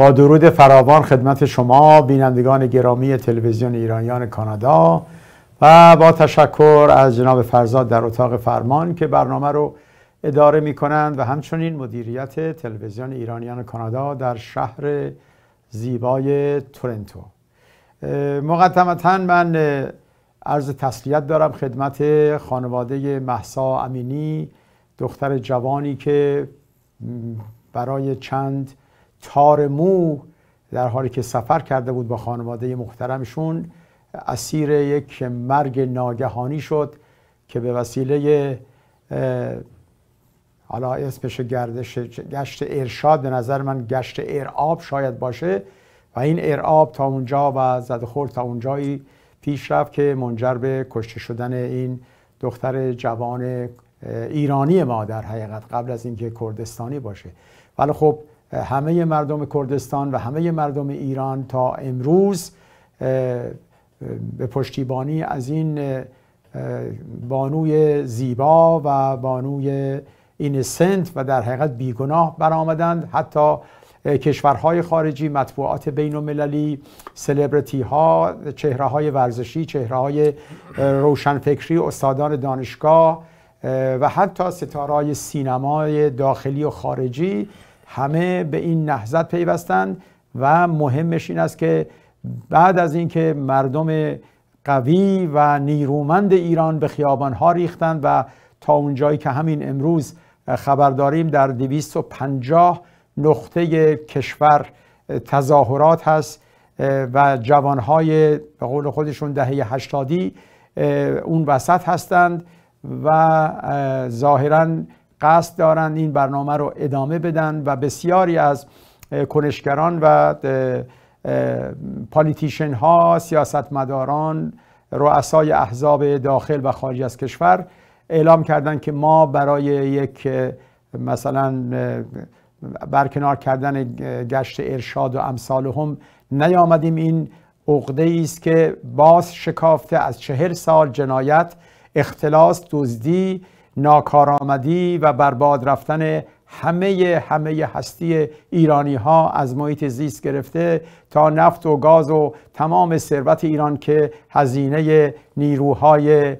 با درود فراوان خدمت شما بینندگان گرامی تلویزیون ایرانیان کانادا و با تشکر از جناب فرزاد در اتاق فرمان که برنامه رو اداره می کنند و همچنین مدیریت تلویزیون ایرانیان کانادا در شهر زیبای تورنتو مقدمتا من عرض تسلیت دارم خدمت خانواده محسا امینی دختر جوانی که برای چند تار مو در حالی که سفر کرده بود با خانواده محترمشون اسیر یک مرگ ناگهانی شد که به وسیله حالا اسمش گردش گشت ارشاد به نظر من گشت ارعاب شاید باشه و این ارعاب تا اونجا و زد تا اونجایی پیش رفت که منجر به کشته شدن این دختر جوان ایرانی ما در حقیقت قبل از اینکه کردستانی باشه ولی خب همه مردم کردستان و همه مردم ایران تا امروز به پشتیبانی از این بانوی زیبا و بانوی اینسنت و در حقیقت بیگناه برآمدند حتی کشورهای خارجی مطبوعات بین مللی، چهرههای ها چهره های ورزشی چهره های روشنفکری استادان دانشگاه و حتی ستارای سینمای داخلی و خارجی همه به این نهضت پیوستند و مهمش این است که بعد از اینکه مردم قوی و نیرومند ایران به ها ریختند و تا اونجایی که همین امروز خبر داریم در 250 نقطه کشور تظاهرات هست و جوانهای به قول خودشون دهه هشتادی اون وسط هستند و ظاهرا قصد دارند این برنامه رو ادامه بدن و بسیاری از کنشگران و پالیتیشن ها سیاستمداران رؤسای احزاب داخل و خارج از کشور اعلام کردند که ما برای یک مثلا برکنار کردن گشت ارشاد و امثال هم نیامدیم این عقده است که باز شکافته از چهر سال جنایت اختلاس دزدی ناکارآمدی و برباد رفتن همه همه هستی ایرانی ها از محیط زیست گرفته تا نفت و گاز و تمام ثروت ایران که هزینه نیروهای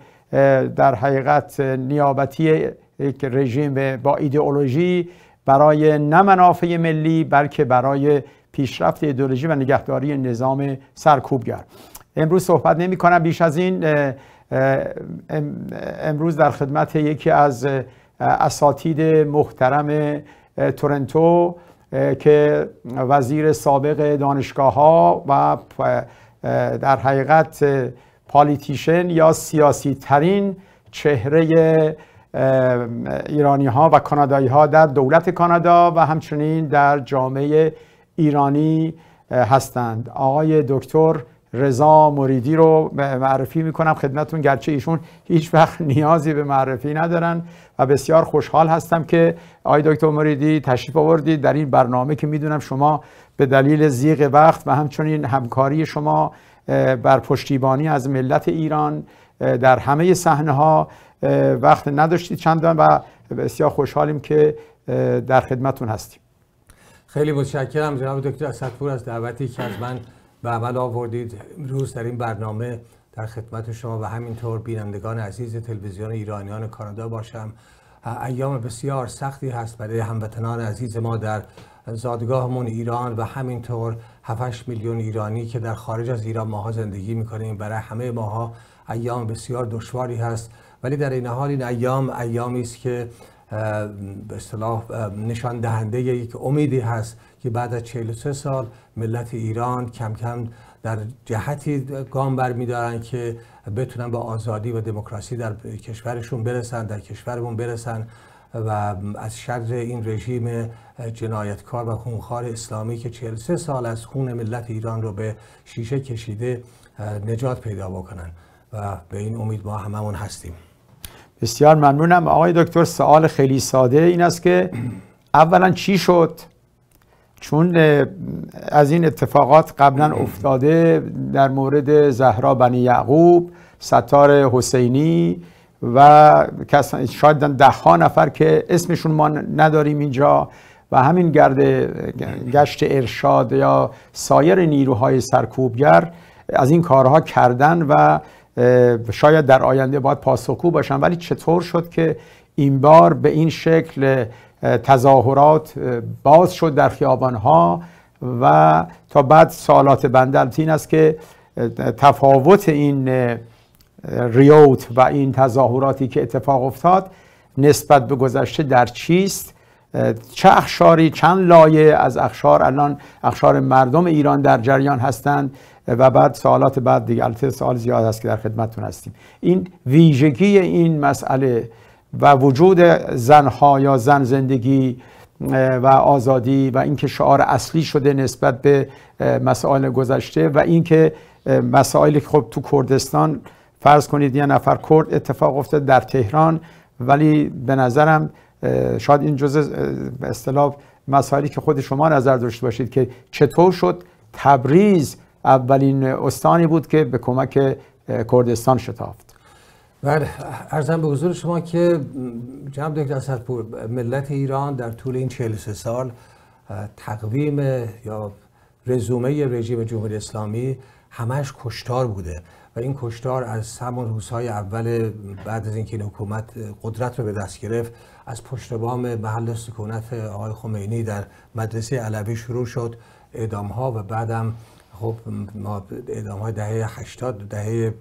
در حقیقت نیابتی یک رژیم با ایدئولوژی برای نه منافع ملی بلکه برای پیشرفت ایدئولوژی و نگهداری نظام سرکوبگر امروز صحبت نمی کنم بیش از این امروز در خدمت یکی از اساتید محترم تورنتو که وزیر سابق دانشگاه ها و در حقیقت پالیتیشن یا سیاسی ترین چهره ایرانی ها و کانادایی ها در دولت کانادا و همچنین در جامعه ایرانی هستند آقای دکتر رضا مریدی رو معرفی میکنم خدمتون گرچه ایشون هیچ وقت نیازی به معرفی ندارن و بسیار خوشحال هستم که آی دکتر مریدی تشریف آوردید در این برنامه که میدونم شما به دلیل زیغ وقت و همچنین همکاری شما بر پشتیبانی از ملت ایران در همه صحنه ها وقت نداشتید چندان و بسیار خوشحالیم که در خدمتون هستیم خیلی متشکرم جناب دکتر اسدپور از دعوتی که از من به عمل آوردید روز در این برنامه در خدمت شما و همینطور بینندگان عزیز تلویزیون ایرانیان کانادا باشم ایام بسیار سختی هست برای هموطنان عزیز ما در زادگاهمون ایران و همینطور 7 میلیون ایرانی که در خارج از ایران ماها زندگی میکنیم برای همه ماها ایام بسیار دشواری هست ولی در این حال این ایام ایامی است که به اصطلاح نشان دهنده یک امیدی هست که بعد از 43 سال ملت ایران کم کم در جهتی گام بر میدارن که بتونن به آزادی و دموکراسی در کشورشون برسن در کشورمون برسن و از شر این رژیم جنایتکار و خونخوار اسلامی که 43 سال از خون ملت ایران رو به شیشه کشیده نجات پیدا بکنن و به این امید ما هممون هستیم بسیار ممنونم آقای دکتر سوال خیلی ساده این است که اولا چی شد چون از این اتفاقات قبلا افتاده در مورد زهرا بنی یعقوب ستار حسینی و شاید ده ها نفر که اسمشون ما نداریم اینجا و همین گرد گشت ارشاد یا سایر نیروهای سرکوبگر از این کارها کردن و شاید در آینده باید پاسخگو باشن ولی چطور شد که این بار به این شکل تظاهرات باز شد در ها و تا بعد سالات بنده این است که تفاوت این ریوت و این تظاهراتی که اتفاق افتاد نسبت به گذشته در چیست چه اخشاری چند لایه از اخشار الان اخشار مردم ایران در جریان هستند و بعد سوالات بعد دیگه البته سوال زیاد است که در خدمتتون هستیم این ویژگی این مسئله و وجود زنها یا زن زندگی و آزادی و اینکه شعار اصلی شده نسبت به مسائل گذشته و اینکه مسائلی که خب تو کردستان فرض کنید یه نفر کرد اتفاق افتاد در تهران ولی به نظرم شاید این جزء اصطلاح مسائلی که خود شما نظر داشته باشید که چطور شد تبریز اولین استانی بود که به کمک کردستان شتافت بله ارزم به حضور شما که جمع دکتر اسدپور ملت ایران در طول این 43 سال تقویم یا رزومه رژیم جمهوری اسلامی همش کشتار بوده و این کشتار از همون روزهای اول بعد از اینکه این حکومت قدرت رو به دست گرفت از پشت بام محل سکونت آقای خمینی در مدرسه علوی شروع شد اعدام ها و بعدم خب ما اعدام های دهه 80 دهه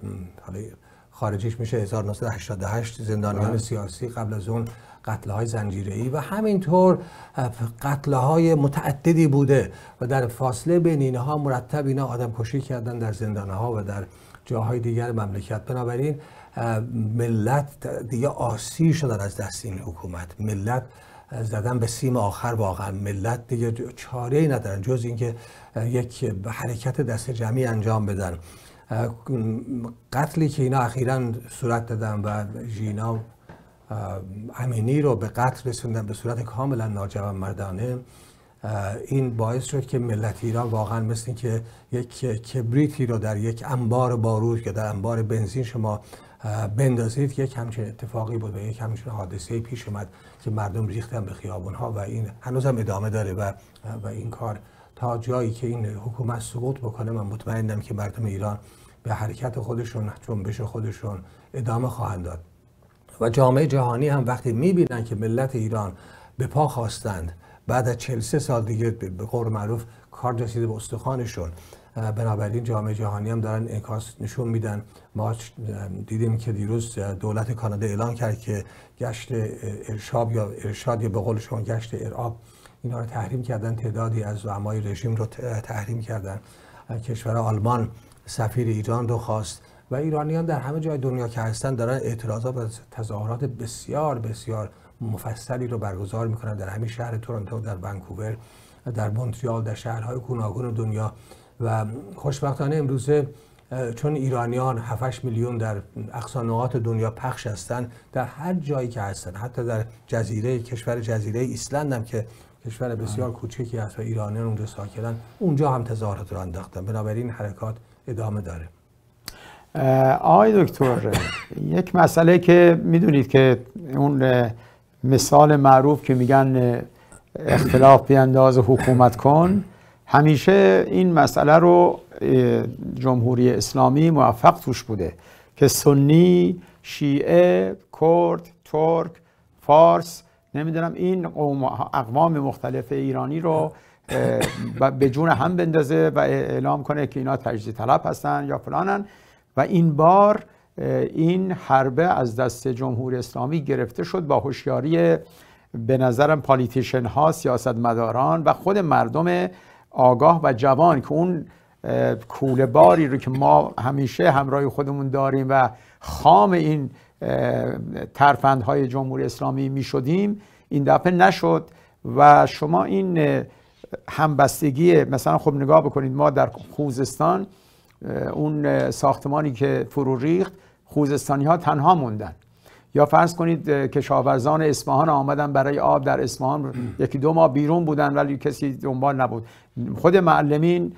خارجیش میشه 1988 زندانیان بله. سیاسی قبل از اون قتل های زنجیره ای و همینطور قتل های متعددی بوده و در فاصله بین اینها مرتب اینا آدم کشی کردن در زندان ها و در جاهای دیگر مملکت بنابراین ملت دیگه آسی شدن از دست این حکومت ملت زدن به سیم آخر واقعا ملت دیگه چاره ای ندارن جز اینکه یک حرکت دست جمعی انجام بدن قتلی که اینا اخیرا صورت دادن و ژینا امینی رو به قتل رسوندن به صورت کاملا ناجوان مردانه این باعث شد که ملت ایران واقعا مثل که یک کبریتی رو در یک انبار باروش که در انبار بنزین شما بندازید یک همچین اتفاقی بود و یک همچین حادثه پیش اومد که مردم ریختن به خیابون ها و این هنوز هم ادامه داره و, و این کار تا جایی که این حکومت سقوط بکنه من مطمئنم که مردم ایران به حرکت خودشون جنبش خودشون ادامه خواهند داد و جامعه جهانی هم وقتی میبینن که ملت ایران به پا خواستند بعد از 43 سال دیگه به قول معروف کار رسیده به استخوانشون بنابراین جامعه جهانی هم دارن انکاس نشون میدن ما دیدیم که دیروز دولت کانادا اعلان کرد که گشت ارشاب یا ارشاد یا به قولشون گشت ارعاب اینا رو تحریم کردن تعدادی از زعمای رژیم رو تحریم کردن کشور آلمان سفیر ایران رو خواست و ایرانیان در همه جای دنیا که هستن دارن اعتراضات و تظاهرات بسیار بسیار مفصلی رو برگزار میکنن در همین شهر تورنتو در ونکوور در مونتریال در شهرهای گوناگون دنیا و خوشبختانه امروزه چون ایرانیان 7 میلیون در نقاط دنیا پخش هستند در هر جایی که هستن حتی در جزیره کشور جزیره ایسلند هم که کشور بسیار کوچکی هست و ایرانیان اونجا ساکنن اونجا هم تظاهرات رو انداختن بنابراین حرکات ادامه داره آقای دکتر یک مسئله که میدونید که اون مثال معروف که میگن اختلاف بیانداز حکومت کن همیشه این مسئله رو جمهوری اسلامی موفق توش بوده که سنی شیعه کرد ترک فارس نمیدونم این اقوام مختلف ایرانی رو به جون هم بندازه و اعلام کنه که اینا تجزی طلب هستن یا فلانن و این بار این حربه از دست جمهوری اسلامی گرفته شد با هوشیاری به نظرم پالیتیشن ها مداران و خود مردم آگاه و جوان که اون کوله باری رو که ما همیشه همراه خودمون داریم و خام این ترفندهای جمهوری اسلامی می شدیم این دفعه نشد و شما این همبستگی مثلا خب نگاه بکنید ما در خوزستان اون ساختمانی که فرو ریخت خوزستانی ها تنها موندن یا فرض کنید کشاورزان اصفهان آمدن برای آب در اصفهان یکی دو ماه بیرون بودن ولی کسی دنبال نبود خود معلمین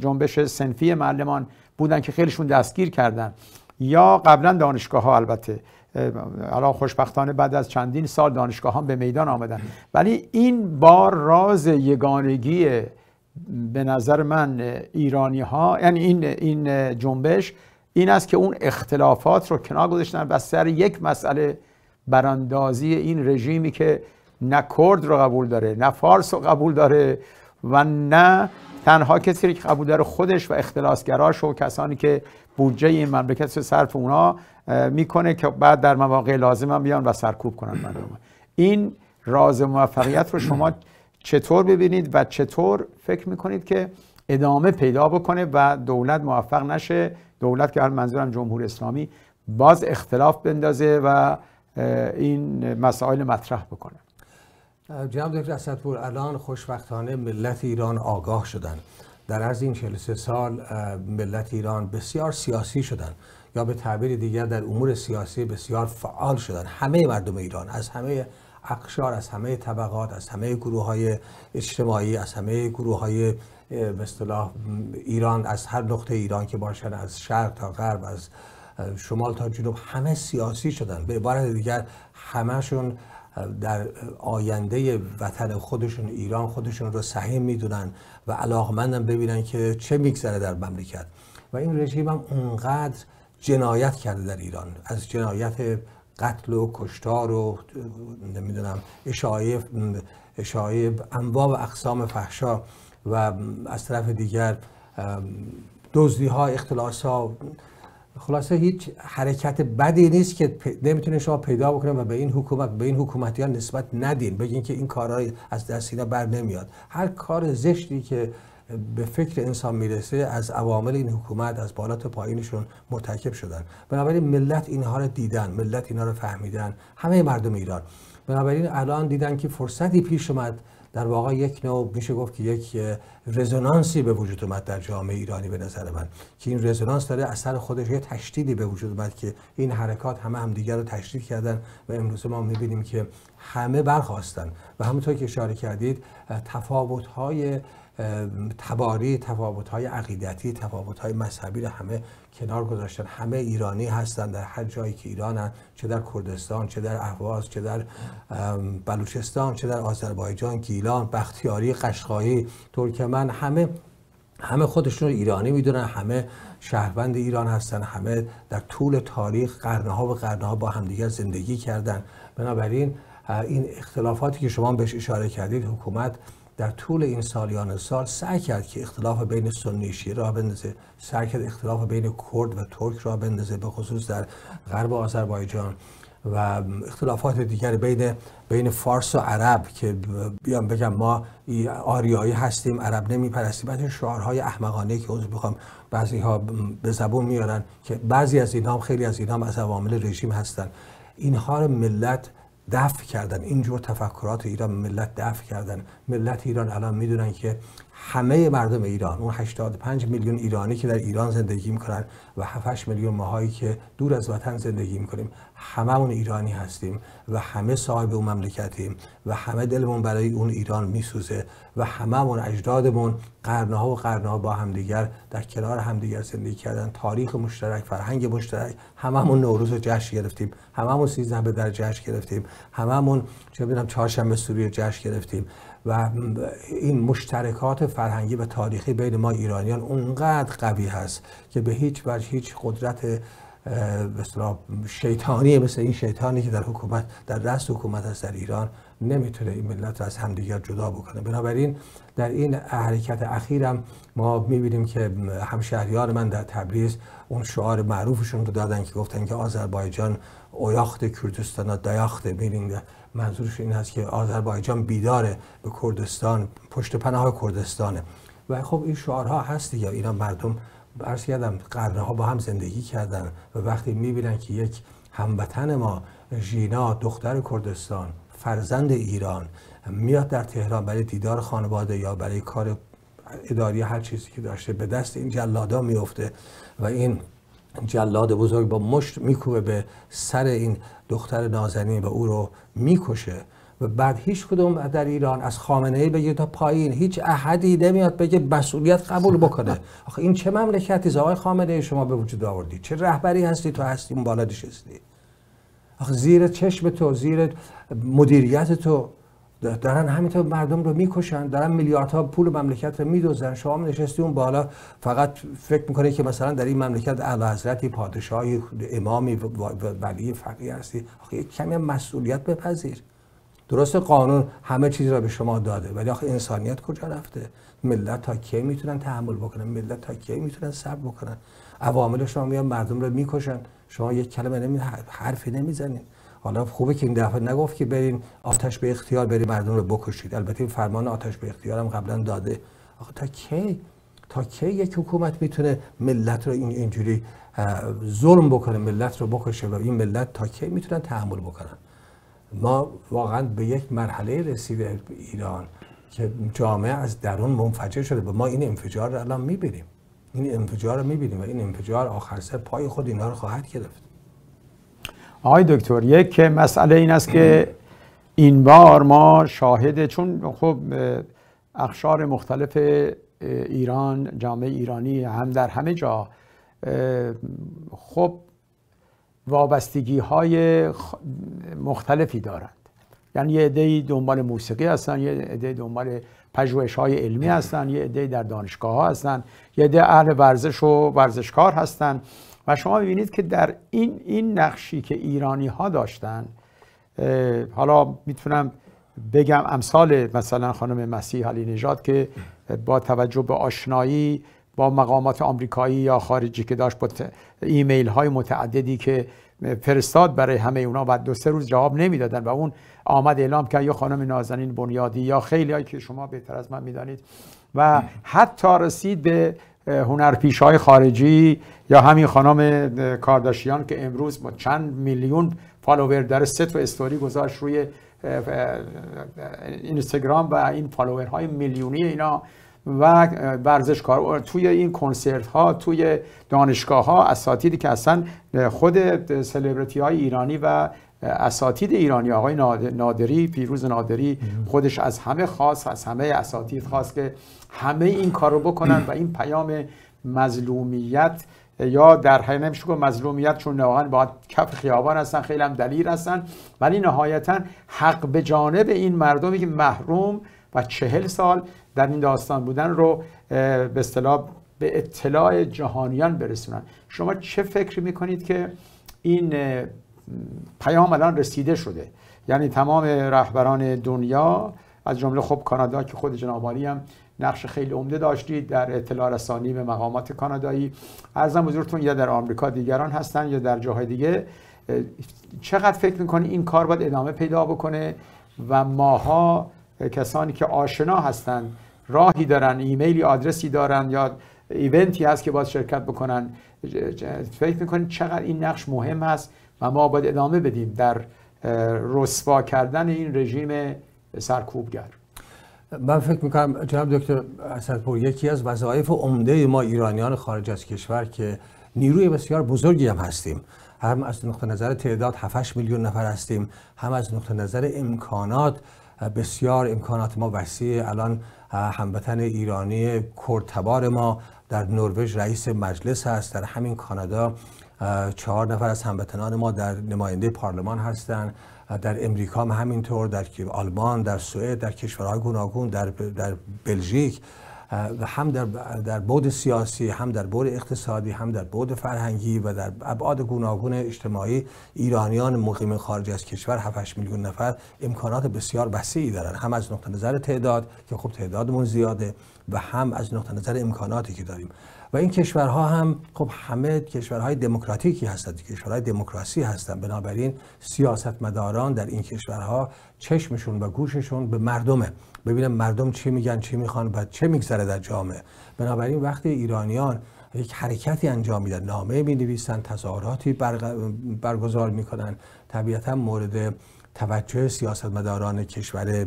جنبش سنفی معلمان بودن که خیلیشون دستگیر کردن یا قبلا دانشگاه ها البته الان خوشبختانه بعد از چندین سال دانشگاه هم به میدان آمدن ولی این بار راز یگانگی به نظر من ایرانی ها یعنی این این جنبش این است که اون اختلافات رو کنار گذاشتن و سر یک مسئله براندازی این رژیمی که نه کرد رو قبول داره نه فارس رو قبول داره و نه تنها کسی که قبول داره خودش و اختلاسگراش و کسانی که بودجه این مملکت رو صرف اونا میکنه که بعد در مواقع لازم هم بیان و سرکوب کنن مردم این راز موفقیت رو شما چطور ببینید و چطور فکر میکنید که ادامه پیدا بکنه و دولت موفق نشه دولت که هر منظورم جمهور اسلامی باز اختلاف بندازه و این مسائل مطرح بکنه جناب دکتر اسدپور الان خوشبختانه ملت ایران آگاه شدن در عرض این 43 سال ملت ایران بسیار سیاسی شدن یا به تعبیر دیگر در امور سیاسی بسیار فعال شدن همه مردم ایران از همه اقشار از همه طبقات از همه گروه های اجتماعی از همه گروه های به ایران از هر نقطه ایران که باشن از شرق تا غرب از شمال تا جنوب همه سیاسی شدن به عبارت دیگر همشون در آینده وطن خودشون ایران خودشون رو سهم میدونن و علاقمندم ببینن که چه میگذره در مملکت و این رژیم هم اونقدر جنایت کرده در ایران از جنایت قتل و کشتار و نمیدونم اشاعه انواع و اقسام فحشا و از طرف دیگر دزدی ها اختلاس ها خلاصه هیچ حرکت بدی نیست که نمیتونه شما پیدا بکنه و به این حکومت به این ها نسبت ندین بگین که این کارهای از دست اینا بر نمیاد هر کار زشتی که به فکر انسان میرسه از عوامل این حکومت از بالا تا پایینشون مرتکب شدن بنابراین ملت اینها رو دیدن ملت اینها رو فهمیدن همه مردم ایران بنابراین الان دیدن که فرصتی پیش اومد در واقع یک نوع میشه گفت که یک رزونانسی به وجود اومد در جامعه ایرانی به نظر من که این رزونانس داره اثر خودش یه تشدیدی به وجود اومد که این حرکات همه همدیگر رو تشدید کردن و امروز ما میبینیم که همه برخواستن و همونطور که اشاره کردید تفاوت‌های تباری های عقیدتی تفاوت‌های مذهبی رو همه کنار گذاشتن همه ایرانی هستن در هر جایی که ایرانن چه در کردستان چه در اهواز چه در بلوچستان چه در آذربایجان گیلان بختیاری قشقایی ترکمن همه همه خودشون ایرانی میدونن همه شهروند ایران هستن همه در طول تاریخ قرنها و قرنها با همدیگر زندگی کردن بنابراین این اختلافاتی که شما بهش اشاره کردید حکومت در طول این سالیان سال سعی کرد که اختلاف بین سنی شیعه را بندازه سعی کرد اختلاف بین کرد و ترک را بندازه به خصوص در غرب آذربایجان و اختلافات دیگر بین بین فارس و عرب که بیام بگم ما آریایی هستیم عرب نمیپرستیم بعضی شعارهای احمقانه که اوز بخوام بعضی ها به زبون میارن که بعضی از اینها خیلی از اینها از عوامل رژیم هستن اینها رو ملت دفع کردن اینجور تفکرات ایران ملت دفع کردن ملت ایران الان میدونن که همه مردم ایران اون 85 میلیون ایرانی که در ایران زندگی میکنن و 7 میلیون ماهایی که دور از وطن زندگی میکنیم هممون ایرانی هستیم و همه صاحب اون مملکتیم و همه دلمون برای اون ایران میسوزه و هممون اجدادمون قرنها و قرنها با همدیگر در کنار همدیگر زندگی کردن تاریخ مشترک فرهنگ مشترک هممون نوروز رو جشن گرفتیم هممون سیزده به در جشن گرفتیم هممون چه چهارشنبه سوری جشن گرفتیم و این مشترکات فرهنگی و تاریخی بین ما ایرانیان اونقدر قوی هست که به هیچ وجه هیچ قدرت مثلا شیطانی مثل این شیطانی که در حکومت در دست حکومت است در ایران نمیتونه این ملت رو از همدیگر جدا بکنه بنابراین در این حرکت اخیرم ما میبینیم که همشهریان من در تبریز اون شعار معروفشون رو دادن که گفتن که آذربایجان اویاخت کردستان دایاخت میرین منظورش این هست که آذربایجان بیداره به کردستان پشت پناه کردستانه و خب این شعارها هست دیگه اینا مردم عرض کردم قرنها با هم زندگی کردن و وقتی میبینن که یک هموطن ما ژینا دختر کردستان فرزند ایران میاد در تهران برای دیدار خانواده یا برای کار اداری هر چیزی که داشته به دست این جلادا میفته و این جلاد بزرگ با مشت میکوبه به سر این دختر نازنین و او رو میکشه و بعد هیچ کدوم در ایران از خامنه ای بگیر تا پایین هیچ احدی نمیاد بگه مسئولیت قبول بکنه آخه این چه مملکتی آقای خامنه ای شما به وجود آوردی چه رهبری هستی تو هستی اون بالا نشستی آخه زیر چشم تو زیر مدیریت تو دارن همینطور مردم رو میکشن دارن میلیاردها پول مملکت رو میدوزن شما نشستی اون بالا فقط فکر میکنه که مثلا در این مملکت اعلی حضرتی پادشاهی امامی ولی فقیه هستی آخه یک کمی مسئولیت بپذیر درست قانون همه چیز را به شما داده ولی آخه انسانیت کجا رفته ملت تا کی میتونن تحمل بکنن ملت تا کی میتونن صبر بکنن عوامل شما میان مردم رو میکشن شما یک کلمه نمی حرفی نمیزنید حالا خوبه که این دفعه نگفت که برین آتش به اختیار برین مردم رو بکشید البته این فرمان آتش به اختیار هم قبلا داده آخه تا کی تا کی یک حکومت میتونه ملت رو این اینجوری ظلم بکنه ملت رو بکشه و این ملت تا کی میتونن تحمل بکنن ما واقعا به یک مرحله رسیده ایران که جامعه از درون منفجر شده و ما این انفجار رو الان میبینیم این انفجار رو میبینیم و این انفجار آخر سر پای خود اینا رو خواهد گرفت آقای دکتر یک مسئله این است که این بار ما شاهد چون خب اخشار مختلف ایران جامعه ایرانی هم در همه جا خب وابستگی های مختلفی دارند یعنی یه عده دنبال موسیقی هستن یه عده دنبال پژوهش های علمی هستن یه عده در دانشگاه ها هستن یه عده اهل ورزش و ورزشکار هستن و شما ببینید که در این این نقشی که ایرانی ها داشتن حالا میتونم بگم امثال مثلا خانم مسیح علی نژاد که با توجه به آشنایی با مقامات آمریکایی یا خارجی که داشت با ایمیل های متعددی که فرستاد برای همه اونا بعد دو سه روز جواب نمیدادن و اون آمد اعلام کرد یا خانم نازنین بنیادی یا خیلی هایی که شما بهتر از من میدانید و حتی رسید به هنرپیش های خارجی یا همین خانم کارداشیان که امروز با چند میلیون فالوور در سه تا استوری گذاشت روی اینستاگرام و این فالوور های میلیونی اینا و ورزشکار توی این کنسرت ها توی دانشگاه ها اساتیدی که اصلا خود سلبریتی های ایرانی و اساتید ایرانی آقای نادری پیروز نادری خودش از همه خاص از همه اساتید خواست که همه این کار رو بکنن و این پیام مظلومیت یا در حقیقت نمیشه که مظلومیت چون نهان باید کف خیابان هستن خیلی هم دلیل هستن ولی نهایتا حق به جانب این مردمی که محروم و چهل سال در این داستان بودن رو به اصطلاح به اطلاع جهانیان برسونن شما چه فکر میکنید که این پیام الان رسیده شده یعنی تمام رهبران دنیا از جمله خب کانادا که خود جناب هم نقش خیلی عمده داشتید در اطلاع رسانی به مقامات کانادایی ارزم حضورتون یا در آمریکا دیگران هستن یا در جاهای دیگه چقدر فکر میکنی این کار باید ادامه پیدا بکنه و ماها کسانی که آشنا هستند راهی دارن ایمیلی آدرسی دارن یا ایونتی هست که باید شرکت بکنن فکر میکنید چقدر این نقش مهم هست و ما باید ادامه بدیم در رسوا کردن این رژیم سرکوبگر من فکر میکنم جناب دکتر اسدپور یکی از وظایف عمده ما ایرانیان خارج از کشور که نیروی بسیار بزرگی هم هستیم هم از نقطه نظر تعداد 7 میلیون نفر هستیم هم از نقطه نظر امکانات بسیار امکانات ما وسیع الان هموطن ایرانی کردتبار ما در نروژ رئیس مجلس هست در همین کانادا چهار نفر از هموطنان ما در نماینده پارلمان هستند در امریکا هم همینطور در آلمان در سوئد در کشورهای گوناگون در, در بلژیک و هم در, در بود سیاسی هم در بود اقتصادی هم در بود فرهنگی و در ابعاد گوناگون اجتماعی ایرانیان مقیم خارج از کشور 7 میلیون نفر امکانات بسیار وسیعی دارند هم از نقطه نظر تعداد که خب تعدادمون زیاده و هم از نقطه نظر امکاناتی که داریم و این کشورها هم خب همه کشورهای دموکراتیکی هستند کشورهای دموکراسی هستند بنابراین سیاستمداران در این کشورها چشمشون و گوششون به مردمه ببینم مردم چی میگن چی میخوان و چه میگذره در جامعه بنابراین وقتی ایرانیان یک حرکتی انجام میدن نامه می تظاهراتی برگزار میکنن طبیعتا مورد توجه سیاستمداران کشور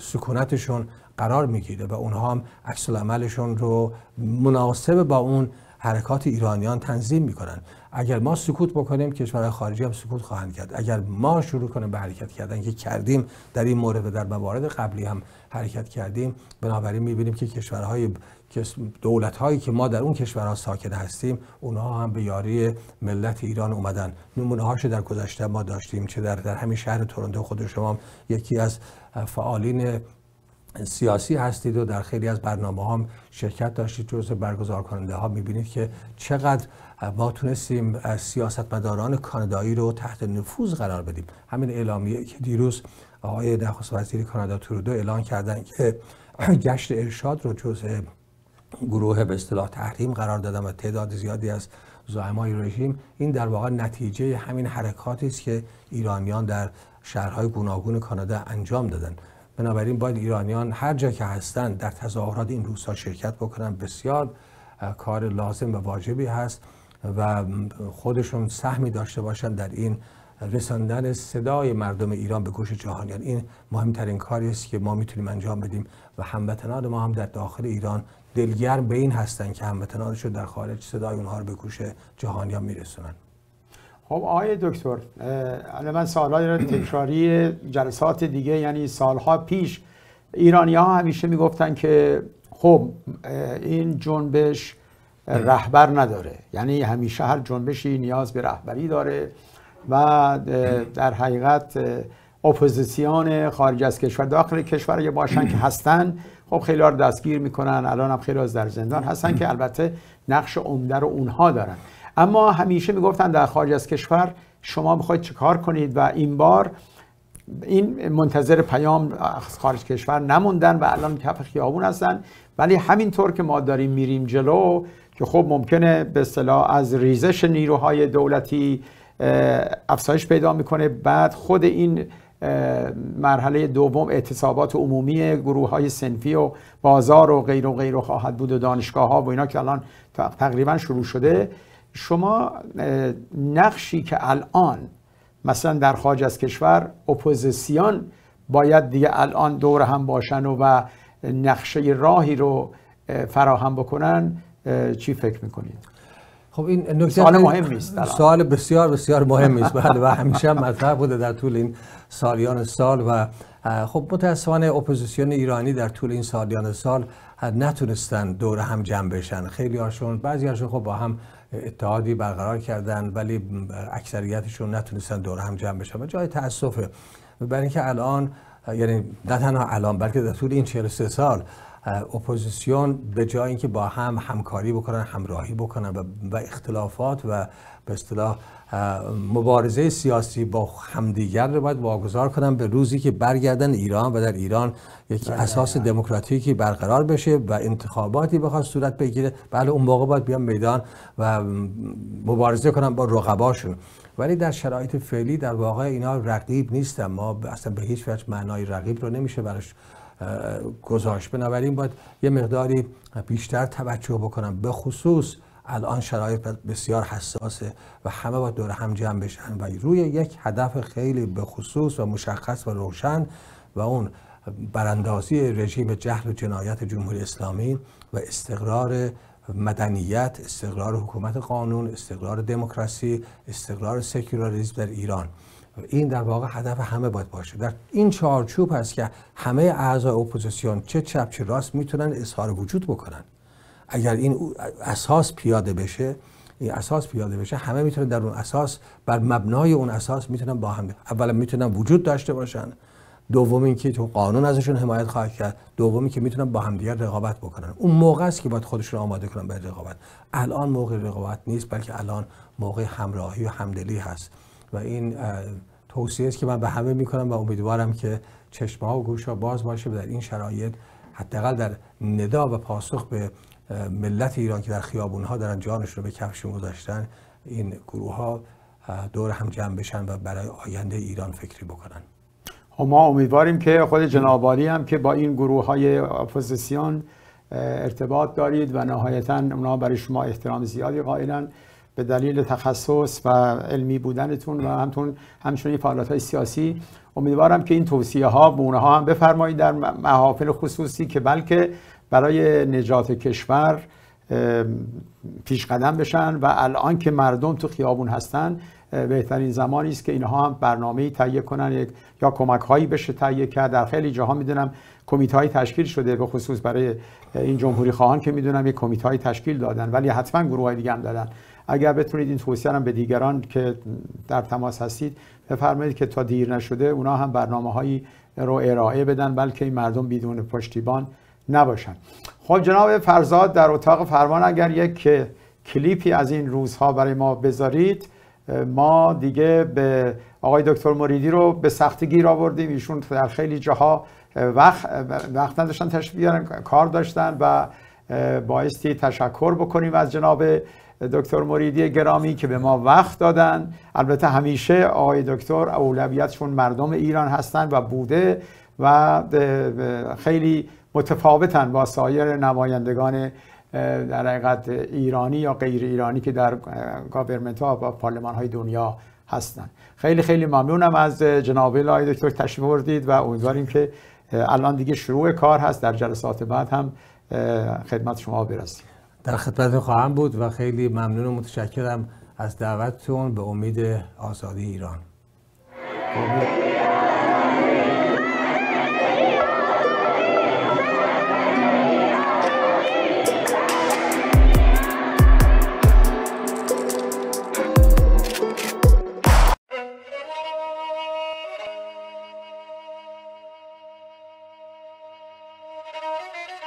سکونتشون قرار میگیره و اونها هم عکس عملشون رو مناسب با اون حرکات ایرانیان تنظیم میکنن اگر ما سکوت بکنیم کشورهای خارجی هم سکوت خواهند کرد اگر ما شروع کنیم به حرکت کردن که کردیم در این مورد و در موارد قبلی هم حرکت کردیم بنابراین میبینیم که کشورهای دولت هایی که ما در اون کشورها ساکن هستیم اونها هم به یاری ملت ایران اومدن نمونه هاشو در گذشته ما داشتیم چه در, در همین شهر تورنتو خود شما یکی از فعالین سیاسی هستید و در خیلی از برنامه ها شرکت داشتید جز برگزار کننده ها میبینید که چقدر ما تونستیم سیاستمداران کانادایی رو تحت نفوذ قرار بدیم همین اعلامیه که دیروز آقای نخست وزیر کانادا ترودو اعلان کردن که گشت ارشاد رو جز گروه به اصطلاح تحریم قرار دادن و تعداد زیادی از زعمای رژیم این در واقع نتیجه همین حرکاتی است که ایرانیان در شهرهای گوناگون کانادا انجام دادند. بنابراین باید ایرانیان هر جا که هستند در تظاهرات این روزها شرکت بکنن بسیار کار لازم و واجبی هست و خودشون سهمی داشته باشند در این رساندن صدای مردم ایران به گوش جهانیان این مهمترین کاری است که ما میتونیم انجام بدیم و هموطنان ما هم در داخل ایران دلگرم به این هستند که هموطنانشون در خارج صدای اونها رو به گوش جهانیان میرسونن خب آقای دکتر من سالهای تکراری جلسات دیگه یعنی سالها پیش ایرانی ها همیشه میگفتن که خب این جنبش رهبر نداره یعنی همیشه هر جنبشی نیاز به رهبری داره و در حقیقت اپوزیسیون خارج از کشور داخل کشور یه باشن که هستن خب خیلی دستگیر میکنن الان هم خیلی در زندان هستن که البته نقش عمده رو اونها دارن اما همیشه میگفتن در خارج از کشور شما میخواید چکار کنید و این بار این منتظر پیام از خارج کشور نموندن و الان کف خیابون هستن ولی همینطور که ما داریم میریم جلو که خب ممکنه به اصطلاح از ریزش نیروهای دولتی افزایش پیدا میکنه بعد خود این مرحله دوم اعتصابات عمومی گروه های سنفی و بازار و غیر و غیر خواهد بود و دانشگاه ها و اینا که الان تقریبا شروع شده شما نقشی که الان مثلا در خارج از کشور اپوزیسیان باید دیگه الان دور هم باشن و, نقشه راهی رو فراهم بکنن چی فکر میکنید خب این نکته سوال مهمی است سوال بسیار بسیار مهمی است بله و همیشه مطرح بوده در طول این سالیان سال و خب متاسفانه اپوزیسیون ایرانی در طول این سالیان سال نتونستن دور هم جمع بشن خیلی هاشون بعضی هاشون خب با هم اتحادی برقرار کردن ولی اکثریتشون نتونستن دور هم جمع بشن و جای تاسفه برای اینکه الان یعنی نه تنها الان بلکه در طول این 43 سال اپوزیسیون به جای اینکه با هم همکاری بکنن همراهی بکنن و اختلافات و به اصطلاح مبارزه سیاسی با همدیگر رو باید واگذار کنن به روزی که برگردن ایران و در ایران یک بله، اساس بله. دموکراتیکی برقرار بشه و انتخاباتی بخواد صورت بگیره بله اون موقع باید بیان میدان و مبارزه کنن با رقباشون ولی در شرایط فعلی در واقع اینا رقیب نیستن ما اصلا به هیچ وجه معنای رقیب رو نمیشه براش گذاشت بنابراین باید یه مقداری بیشتر توجه بکنم به خصوص الان شرایط بسیار حساسه و همه باید دور هم جمع بشن و روی یک هدف خیلی به خصوص و مشخص و روشن و اون براندازی رژیم جهل و جنایت جمهوری اسلامی و استقرار مدنیت، استقرار حکومت قانون، استقرار دموکراسی، استقرار سکولاریسم در ایران این در واقع هدف همه باید باشه در این چارچوب هست که همه اعضای اپوزیسیون چه چپ چه راست میتونن اظهار وجود بکنن اگر این اساس پیاده بشه این اساس پیاده بشه همه میتونن در اون اساس بر مبنای اون اساس میتونن با هم اولا میتونن وجود داشته باشن دوم اینکه تو قانون ازشون حمایت خواهد کرد دومی که میتونن با همدیگر رقابت بکنن اون موقع است که باید خودشون آماده کنن برای رقابت الان موقع رقابت نیست بلکه الان موقع همراهی و همدلی هست و این توصیه است که من به همه میکنم و امیدوارم که چشمه ها و گوش ها باز باشه و در این شرایط حداقل در ندا و پاسخ به ملت ایران که در خیابون ها دارن جانش رو به کفش گذاشتن این گروه ها دور هم جمع بشن و برای آینده ایران فکری بکنن خب ما امیدواریم که خود جنابالی هم که با این گروه های اپوزیسیون ارتباط دارید و نهایتا اونا برای شما احترام زیادی قائلن به دلیل تخصص و علمی بودنتون و همتون همچنین فعالیت های سیاسی امیدوارم که این توصیه ها به اونها هم بفرمایید در محافل خصوصی که بلکه برای نجات کشور پیش قدم بشن و الان که مردم تو خیابون هستن بهترین زمانی است که اینها هم برنامه‌ای تهیه کنن یا کمک هایی بشه تهیه کرد در خیلی جاها میدونم کمیته های تشکیل شده به خصوص برای این جمهوری خواهان که میدونم یک کمیته های تشکیل دادن ولی حتما گروه های دیگه هم دادن اگر بتونید این توصیه هم به دیگران که در تماس هستید بفرمایید که تا دیر نشده اونا هم برنامه هایی رو ارائه بدن بلکه این مردم بدون پشتیبان نباشن خب جناب فرزاد در اتاق فرمان اگر یک کلیپی از این روزها برای ما بذارید ما دیگه به آقای دکتر مریدی رو به سختی گیر آوردیم ایشون در خیلی جاها وقت وقت نداشتن تشریف بیارن کار داشتن و بایستی تشکر بکنیم از جناب دکتر مریدی گرامی که به ما وقت دادن البته همیشه آقای دکتر اولویتشون مردم ایران هستند و بوده و خیلی متفاوتن با سایر نمایندگان در حقیقت ایرانی یا غیر ایرانی که در گاورمنت ها و پارلمان های دنیا هستن خیلی خیلی ممنونم از جناب آقای دکتر تشریف بردید و امیدواریم که الان دیگه شروع کار هست در جلسات بعد هم خدمت شما برسیم در خدمت خواهم بود و خیلی ممنون و متشکرم از دعوتتون به امید آزادی ایران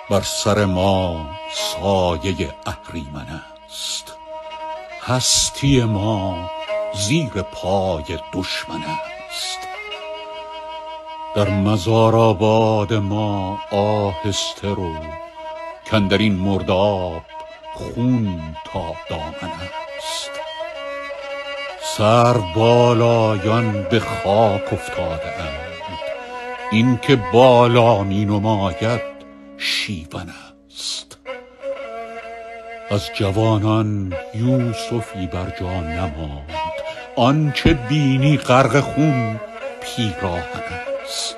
بر سر ما سایه اهریمن است هستی ما زیر پای دشمن است در مزار آباد ما آهسته رو کندرین مرداب خون تا دامن است سر بالایان به خاک افتاده اند این که بالا می نماید شیون است از جوانان یوسفی بر جا نماند آنچه بینی غرق خون پیراهن است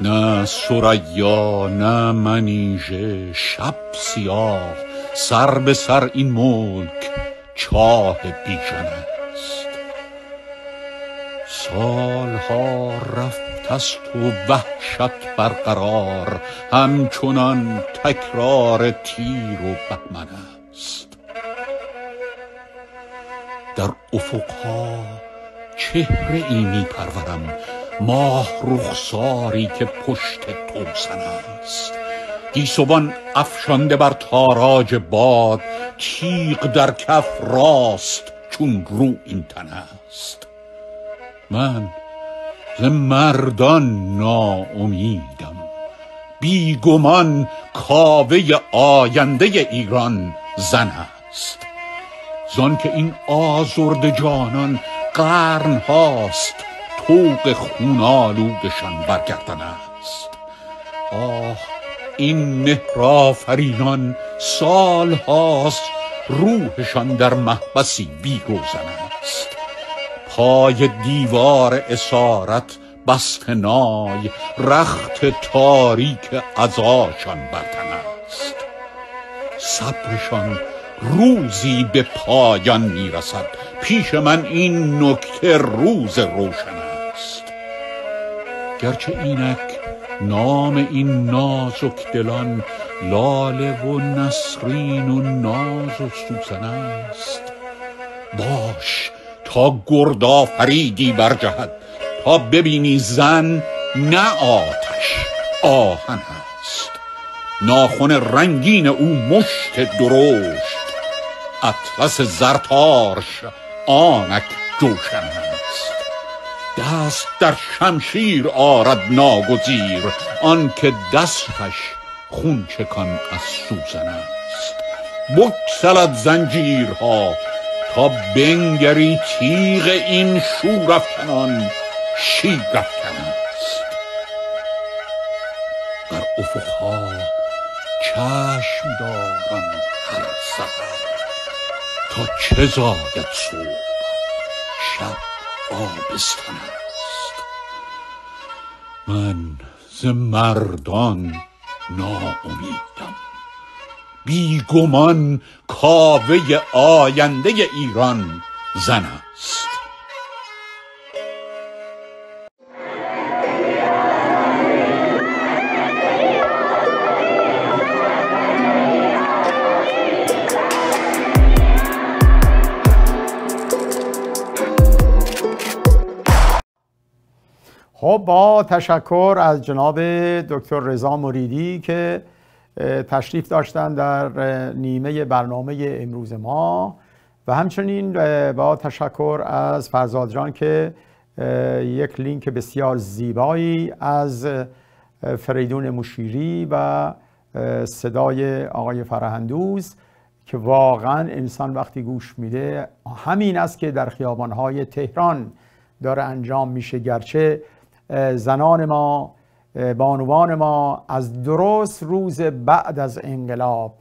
نه سریا نه منیژه شب سیاه سر به سر این ملک چاه بیژن است سالها رفت ت است و وحشت برقرار همچنان تکرار تیر و بهمن است در افقها چهره ای می پرورم ماه رخساری که پشت توسن است گیسوان افشانده بر تاراج باد تیغ در کف راست چون رو این تن است من ز مردان ناامیدم بیگمان گمان کاوه آینده ایران زن است زان که این آزرد جانان قرن هاست طوق خون آلودشان بر است آه این مهرآفرینان سال هاست روحشان در محبسی بی روزن است پای دیوار اسارت نای رخت تاریک عذاشان برتن است صبرشان روزی به پایان میرسد پیش من این نکته روز روشن است گرچه اینک نام این نازک دلان لاله و نسرین و ناز و سوسن است باش تا گردا فریدی برجهد تا ببینی زن نه آتش آهن است ناخن رنگین او مشت درشت اطلس زرتارش آنک جوشن است دست در شمشیر آرد ناگزیر آنکه دستش خون چکان از سوزن است بگسلد زنجیرها تا بنگری تیغ این شور شیرفتن است بر افقها چشم دارم هر سفر تا چه زاید صبح شب آبستن است من ز مردان ناامیدم بیگمان کاوه آینده ایران زن است خب با تشکر از جناب دکتر رضا مریدی که تشریف داشتن در نیمه برنامه امروز ما و همچنین با تشکر از فرزاد جان که یک لینک بسیار زیبایی از فریدون مشیری و صدای آقای فرهندوز که واقعا انسان وقتی گوش میده همین است که در خیابانهای تهران داره انجام میشه گرچه زنان ما بانوان ما از درست روز بعد از انقلاب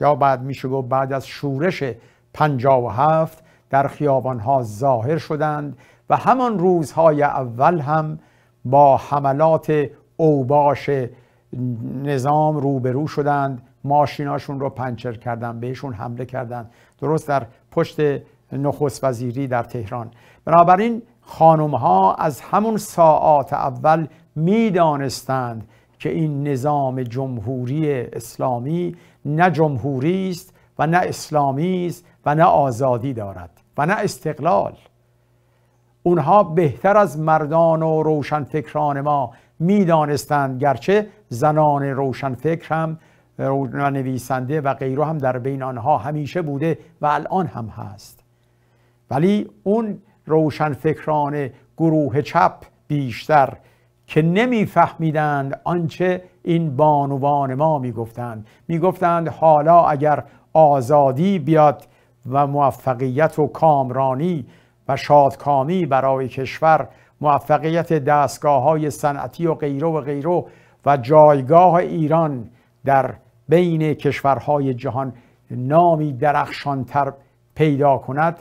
یا بعد میشه گفت بعد از شورش و هفت در خیابانها ظاهر شدند و همان روزهای اول هم با حملات اوباش نظام روبرو شدند ماشیناشون رو پنچر کردن بهشون حمله کردند درست در پشت نخست وزیری در تهران بنابراین خانم ها از همون ساعات اول میدانستند که این نظام جمهوری اسلامی نه جمهوری است و نه اسلامی است و نه آزادی دارد و نه استقلال اونها بهتر از مردان و روشنفکران ما میدانستند گرچه زنان روشنفکر هم نویسنده و غیره هم در بین آنها همیشه بوده و الان هم هست ولی اون روشنفکران گروه چپ بیشتر که نمیفهمیدند آنچه این بانوان ما میگفتند میگفتند حالا اگر آزادی بیاد و موفقیت و کامرانی و شادکامی برای کشور موفقیت دستگاه های صنعتی و غیره و غیره و جایگاه ایران در بین کشورهای جهان نامی درخشانتر پیدا کند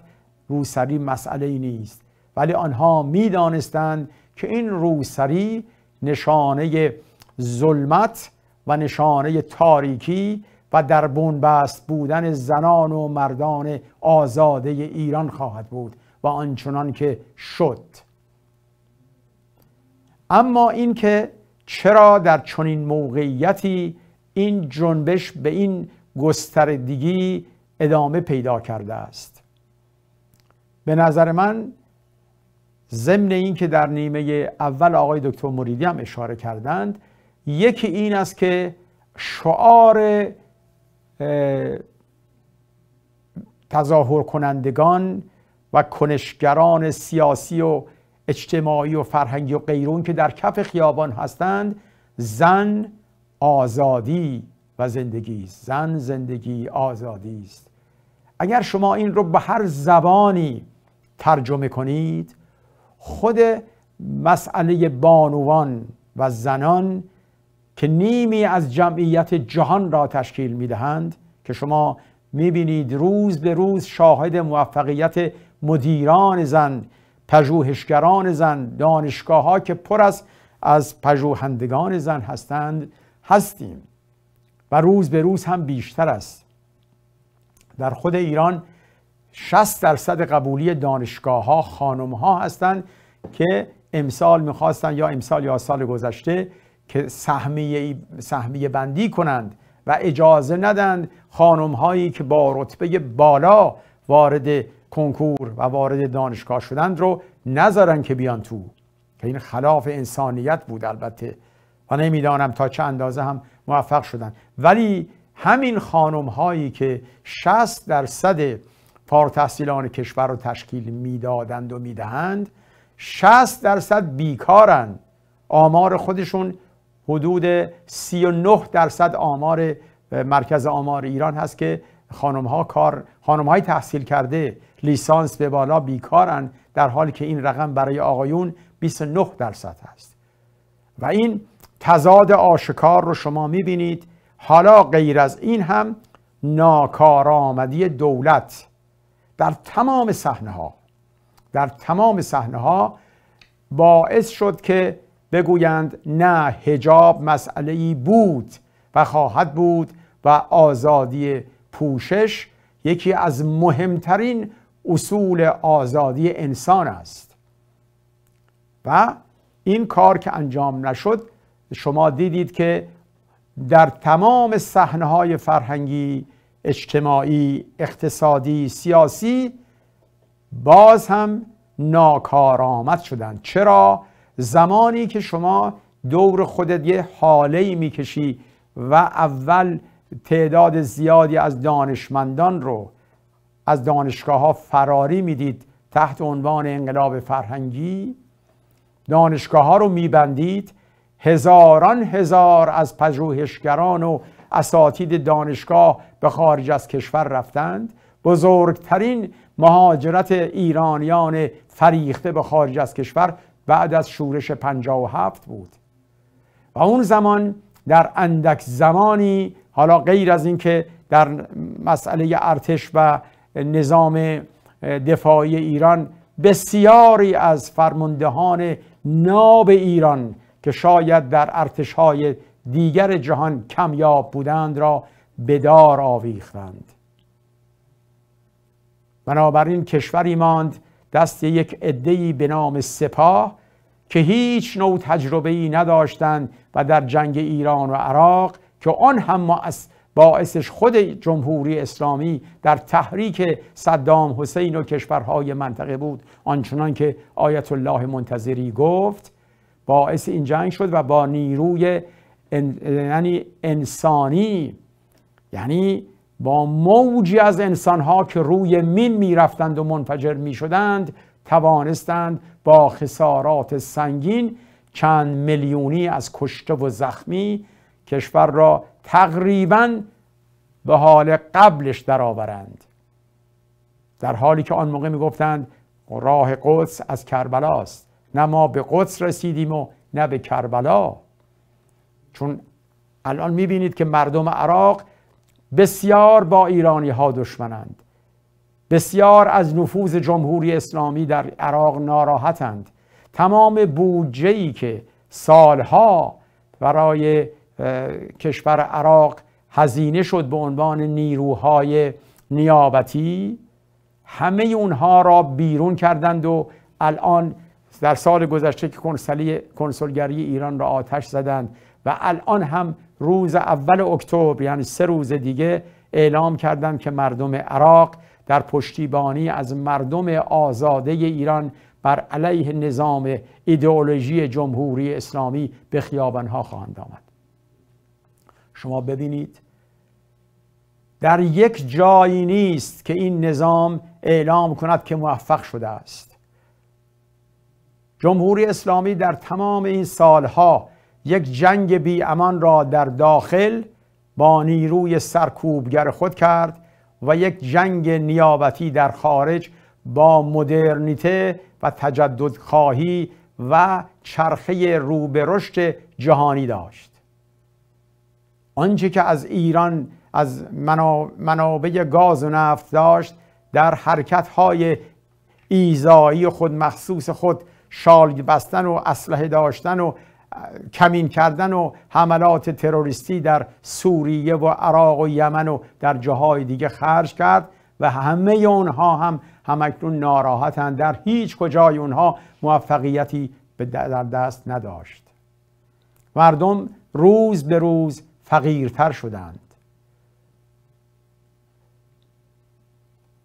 روسری مسئله نیست ولی آنها میدانستند که این روسری نشانه ظلمت و نشانه تاریکی و در بنبست بودن زنان و مردان آزاده ایران خواهد بود و آنچنان که شد اما اینکه چرا در چنین موقعیتی این جنبش به این گستردگی ادامه پیدا کرده است به نظر من ضمن این که در نیمه اول آقای دکتر مریدی هم اشاره کردند یکی این است که شعار تظاهر کنندگان و کنشگران سیاسی و اجتماعی و فرهنگی و غیرون که در کف خیابان هستند زن آزادی و زندگی است زن زندگی آزادی است اگر شما این رو به هر زبانی ترجمه کنید خود مسئله بانوان و زنان که نیمی از جمعیت جهان را تشکیل میدهند که شما میبینید روز به روز شاهد موفقیت مدیران زن پژوهشگران زن دانشگاه ها که پر از از پژوهندگان زن هستند هستیم و روز به روز هم بیشتر است در خود ایران 60 درصد قبولی دانشگاه ها خانم ها هستند که امسال میخواستن یا امسال یا سال گذشته که سهمیه, سهمیه بندی کنند و اجازه ندند خانم هایی که با رتبه بالا وارد کنکور و وارد دانشگاه شدند رو نذارن که بیان تو که این خلاف انسانیت بود البته و نمیدانم تا چه اندازه هم موفق شدن ولی همین خانم هایی که 60 درصد فار تحصیلان کشور رو تشکیل میدادند و میدهند 60 درصد بیکارند آمار خودشون حدود 39 درصد آمار مرکز آمار ایران هست که خانم ها کار خانم های تحصیل کرده لیسانس به بالا بیکارن در حالی که این رقم برای آقایون 29 درصد هست و این تضاد آشکار رو شما میبینید حالا غیر از این هم ناکارآمدی دولت در تمام صحنه ها در تمام صحنه ها باعث شد که بگویند نه هجاب مسئله ای بود و خواهد بود و آزادی پوشش یکی از مهمترین اصول آزادی انسان است و این کار که انجام نشد شما دیدید که در تمام صحنه های فرهنگی اجتماعی اقتصادی سیاسی باز هم ناکارآمد شدن چرا زمانی که شما دور خودت یه حاله میکشی و اول تعداد زیادی از دانشمندان رو از دانشگاه ها فراری میدید تحت عنوان انقلاب فرهنگی دانشگاه ها رو میبندید هزاران هزار از پژوهشگران و اساتید دانشگاه به خارج از کشور رفتند بزرگترین مهاجرت ایرانیان فریخته به خارج از کشور بعد از شورش 57 بود و اون زمان در اندک زمانی حالا غیر از اینکه در مسئله ارتش و نظام دفاعی ایران بسیاری از فرماندهان ناب ایران که شاید در ارتش های دیگر جهان کمیاب بودند را بدار آویختند بنابراین کشوری ماند دست یک عدهای به نام سپاه که هیچ نوع تجربه ای نداشتند و در جنگ ایران و عراق که آن هم باعثش خود جمهوری اسلامی در تحریک صدام حسین و کشورهای منطقه بود آنچنان که آیت الله منتظری گفت باعث این جنگ شد و با نیروی یعنی انسانی یعنی با موجی از انسانها که روی مین میرفتند و منفجر میشدند توانستند با خسارات سنگین چند میلیونی از کشته و زخمی کشور را تقریبا به حال قبلش درآورند در حالی که آن موقع میگفتند راه قدس از کربلاست نه ما به قدس رسیدیم و نه به کربلا چون الان میبینید که مردم عراق بسیار با ایرانی ها دشمنند بسیار از نفوذ جمهوری اسلامی در عراق ناراحتند تمام بودجه ای که سالها برای کشور عراق هزینه شد به عنوان نیروهای نیابتی همه اونها را بیرون کردند و الان در سال گذشته که کنسلی، کنسولگری ایران را آتش زدند و الان هم روز اول اکتبر یعنی سه روز دیگه اعلام کردم که مردم عراق در پشتیبانی از مردم آزاده ایران بر علیه نظام ایدئولوژی جمهوری اسلامی به خیابانها خواهند آمد شما ببینید در یک جایی نیست که این نظام اعلام کند که موفق شده است جمهوری اسلامی در تمام این سالها یک جنگ امان را در داخل با نیروی سرکوبگر خود کرد و یک جنگ نیابتی در خارج با مدرنیته و تجدد خواهی و چرخه رشد جهانی داشت آنچه که از ایران از منابع گاز و نفت داشت در حرکت های ایزایی خود مخصوص خود شال بستن و اسلحه داشتن و کمین کردن و حملات تروریستی در سوریه و عراق و یمن و در جاهای دیگه خرج کرد و همه اونها هم همکنون ناراحتند در هیچ کجای اونها موفقیتی در دست نداشت مردم روز به روز فقیرتر شدند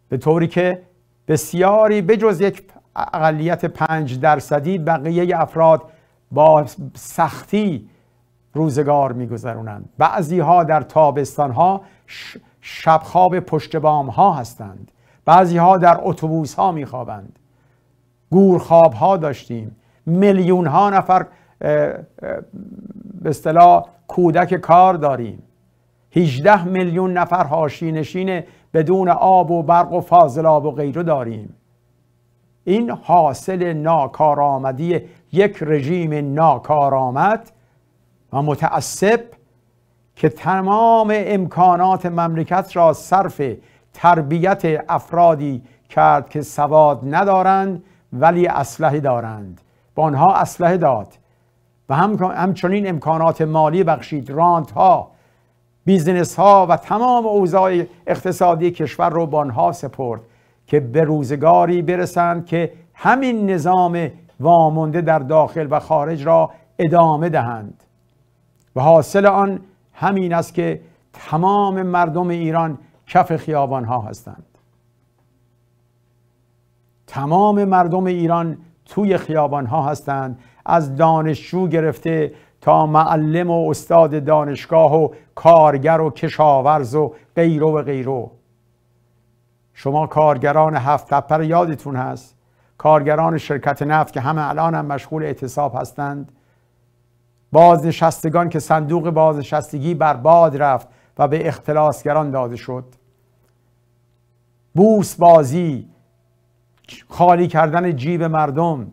به طوری که بسیاری بجز یک اقلیت پنج درصدی بقیه افراد با سختی روزگار گذرونند بعضی ها در تابستان ها شبخواب پشت بام ها هستند بعضی ها در اتوبوس ها میخوابند گورخواب ها داشتیم میلیون ها نفر به اصطلاح کودک کار داریم 18 میلیون نفر هاشی بدون آب و برق و فاضلاب و غیره داریم این حاصل ناکارآمدی یک رژیم ناکارآمد و متعصب که تمام امکانات مملکت را صرف تربیت افرادی کرد که سواد ندارند ولی اسلحه دارند با آنها اسلحه داد و همچنین امکانات مالی بخشید رانت ها بیزنس ها و تمام اوضاع اقتصادی کشور رو با آنها سپرد که به روزگاری برسند که همین نظام وامونده در داخل و خارج را ادامه دهند و حاصل آن همین است که تمام مردم ایران کف خیابان ها هستند تمام مردم ایران توی خیابان ها هستند از دانشجو گرفته تا معلم و استاد دانشگاه و کارگر و کشاورز و غیرو و غیرو شما کارگران هفت تپر یادتون هست کارگران شرکت نفت که همه الان هم مشغول اعتصاب هستند بازنشستگان که صندوق بازنشستگی بر باد رفت و به اختلاسگران داده شد بوس بازی خالی کردن جیب مردم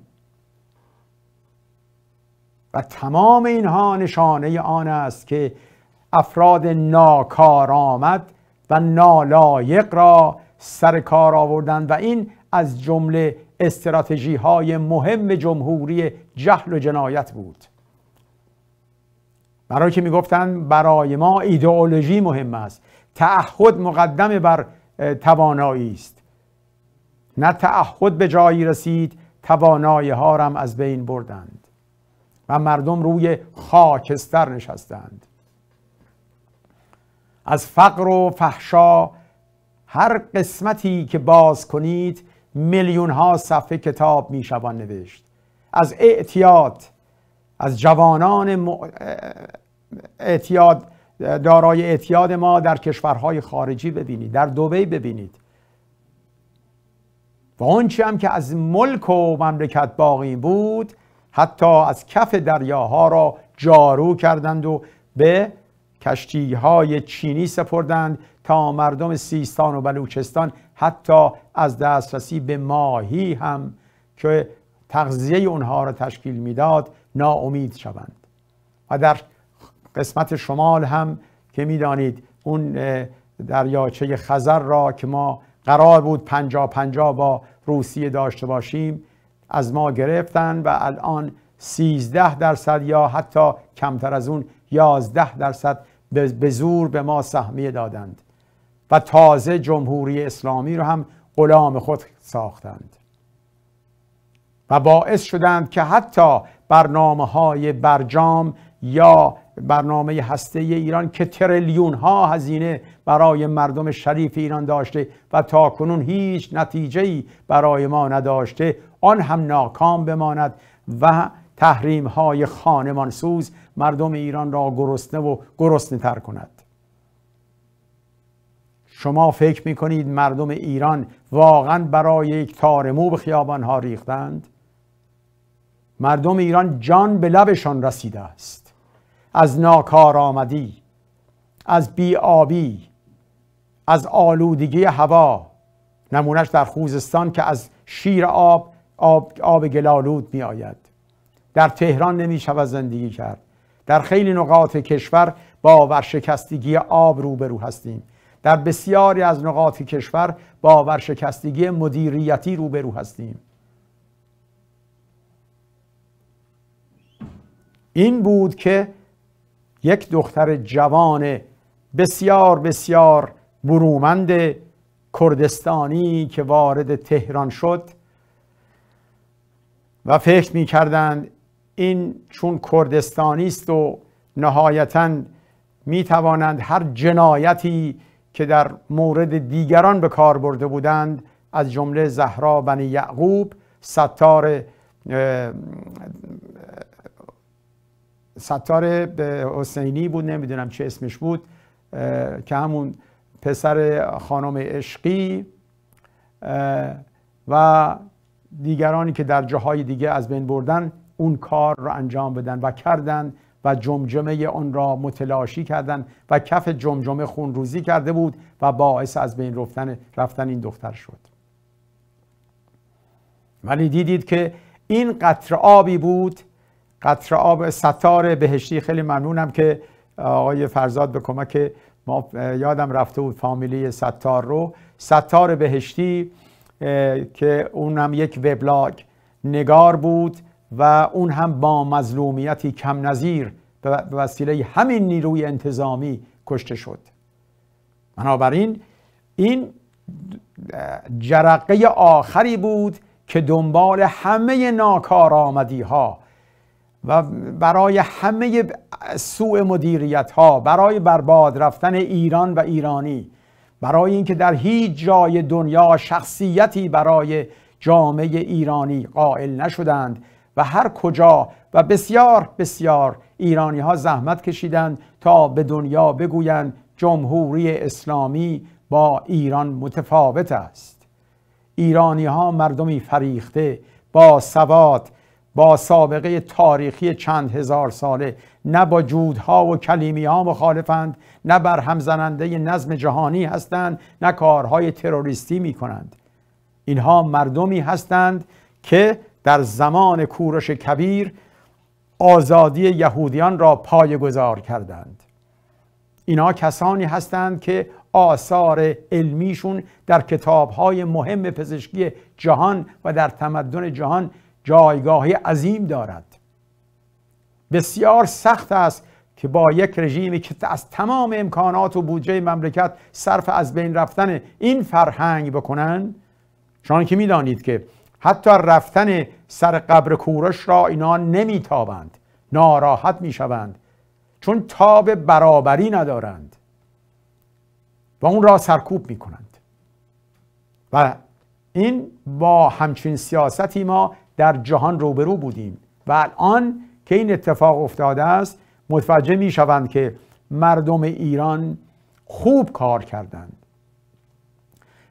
و تمام اینها نشانه آن است که افراد ناکارآمد و نالایق را سر کار آوردند و این از جمله استراتژی های مهم جمهوری جهل و جنایت بود برای که میگفتند برای ما ایدئولوژی مهم است تعهد مقدم بر توانایی است نه تعهد به جایی رسید توانایی ها هم از بین بردند و مردم روی خاکستر نشستند از فقر و فحشا هر قسمتی که باز کنید میلیون ها صفحه کتاب می میشوان نوشت از اعتیاد از جوانان اعتیاد دارای اعتیاد ما در کشورهای خارجی ببینید در دوبی ببینید و آنچه هم که از ملک و مملکت باقی بود حتی از کف دریاها را جارو کردند و به کشتی های چینی سپردند تا مردم سیستان و بلوچستان حتی از دسترسی به ماهی هم که تغذیه اونها را تشکیل میداد ناامید شوند و در قسمت شمال هم که میدانید اون دریاچه خزر را که ما قرار بود پنجا پنجا با روسیه داشته باشیم از ما گرفتن و الان سیزده درصد یا حتی کمتر از اون یازده درصد به زور به ما سهمیه دادند و تازه جمهوری اسلامی رو هم غلام خود ساختند و باعث شدند که حتی برنامه های برجام یا برنامه هسته ایران که تریلیون ها هزینه برای مردم شریف ایران داشته و تا کنون هیچ نتیجه برای ما نداشته آن هم ناکام بماند و تحریم های سوز مردم ایران را گرسنه و گرسنه تر کند شما فکر می کنید مردم ایران واقعا برای یک تارمو به خیابان ها ریختند مردم ایران جان به لبشان رسیده است از ناکارآمدی از آبی، از آلودگی هوا نمونش در خوزستان که از شیر آب آب, آب گلالود می آید در تهران نمی شود زندگی کرد در خیلی نقاط کشور با ورشکستگی آب روبرو هستیم در بسیاری از نقاط کشور با ورشکستگی مدیریتی روبرو هستیم این بود که یک دختر جوان بسیار بسیار برومند کردستانی که وارد تهران شد و فکر می کردند این چون کردستانی است و نهایتا می توانند هر جنایتی که در مورد دیگران به کار برده بودند از جمله زهرا بن یعقوب ستار ستار حسینی بود نمیدونم چه اسمش بود که همون پسر خانم عشقی و دیگرانی که در جاهای دیگه از بین بردن اون کار را انجام بدن و کردن و جمجمه آن را متلاشی کردن و کف جمجمه روزی کرده بود و باعث از بین رفتن, رفتن این دختر شد ولی دیدید که این قطر آبی بود قطر آب ستار بهشتی خیلی ممنونم که آقای فرزاد به کمک ما یادم رفته بود فامیلی ستار رو ستار بهشتی که اونم یک وبلاگ نگار بود و اون هم با مظلومیتی کم نظیر به وسیله همین نیروی انتظامی کشته شد بنابراین این جرقه آخری بود که دنبال همه آمدی ها و برای همه سوء مدیریت ها برای برباد رفتن ایران و ایرانی برای اینکه در هیچ جای دنیا شخصیتی برای جامعه ایرانی قائل نشدند و هر کجا و بسیار بسیار ایرانی ها زحمت کشیدند تا به دنیا بگویند جمهوری اسلامی با ایران متفاوت است ایرانی ها مردمی فریخته با سواد با سابقه تاریخی چند هزار ساله نه با جودها و کلیمی ها مخالفند نه بر همزننده نظم جهانی هستند نه کارهای تروریستی می کنند اینها مردمی هستند که در زمان کورش کبیر آزادی یهودیان را گذار کردند اینها کسانی هستند که آثار علمیشون در کتابهای مهم پزشکی جهان و در تمدن جهان جایگاهی عظیم دارد بسیار سخت است که با یک رژیمی که از تمام امکانات و بودجه مملکت صرف از بین رفتن این فرهنگ بکنند. چون که میدانید که حتی رفتن سر قبر کورش را اینا نمیتابند ناراحت میشوند چون تاب برابری ندارند و اون را سرکوب میکنند و این با همچین سیاستی ما در جهان روبرو بودیم و الان که این اتفاق افتاده است متوجه میشوند که مردم ایران خوب کار کردند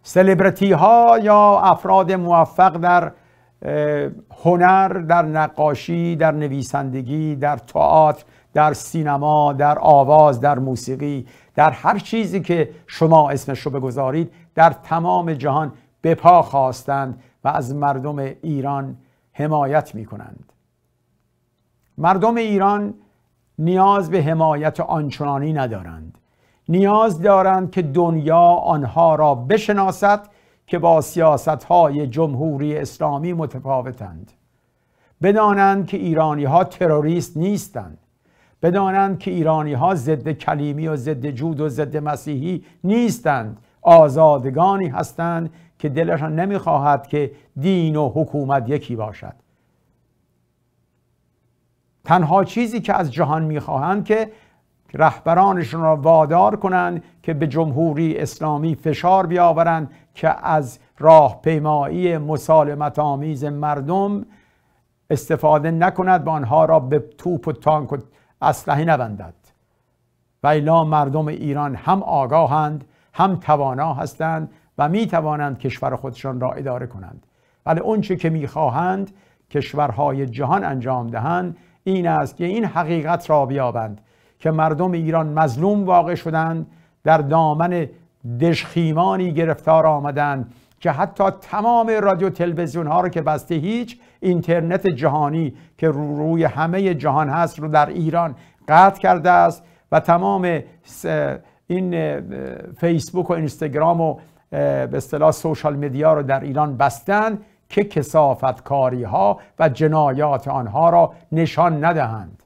سلبریتی ها یا افراد موفق در هنر در نقاشی در نویسندگی در تئاتر در سینما در آواز در موسیقی در هر چیزی که شما اسمش رو بگذارید در تمام جهان به پا خواستند و از مردم ایران حمایت می کنند مردم ایران نیاز به حمایت آنچنانی ندارند نیاز دارند که دنیا آنها را بشناسد که با سیاست های جمهوری اسلامی متفاوتند بدانند که ایرانی ها تروریست نیستند بدانند که ایرانی ها ضد کلیمی و ضد جود و ضد مسیحی نیستند آزادگانی هستند که دلشان نمیخواهد که دین و حکومت یکی باشد تنها چیزی که از جهان میخواهند که رهبرانشون را وادار کنند که به جمهوری اسلامی فشار بیاورند که از راه پیمایی مسالمت آمیز مردم استفاده نکند و آنها را به توپ و تانک و اسلحه نبندد و ایلا مردم ایران هم آگاهند هم توانا هستند و می توانند کشور خودشان را اداره کنند ولی اونچه که میخواهند کشورهای جهان انجام دهند این است که این حقیقت را بیابند که مردم ایران مظلوم واقع شدند در دامن دشخیمانی گرفتار آمدند که حتی تمام رادیو تلویزیون ها رو که بسته هیچ اینترنت جهانی که روی همه جهان هست رو در ایران قطع کرده است و تمام این فیسبوک و اینستاگرام و به اصطلاح سوشال مدیا رو در ایران بستن که کسافت کاری ها و جنایات آنها را نشان ندهند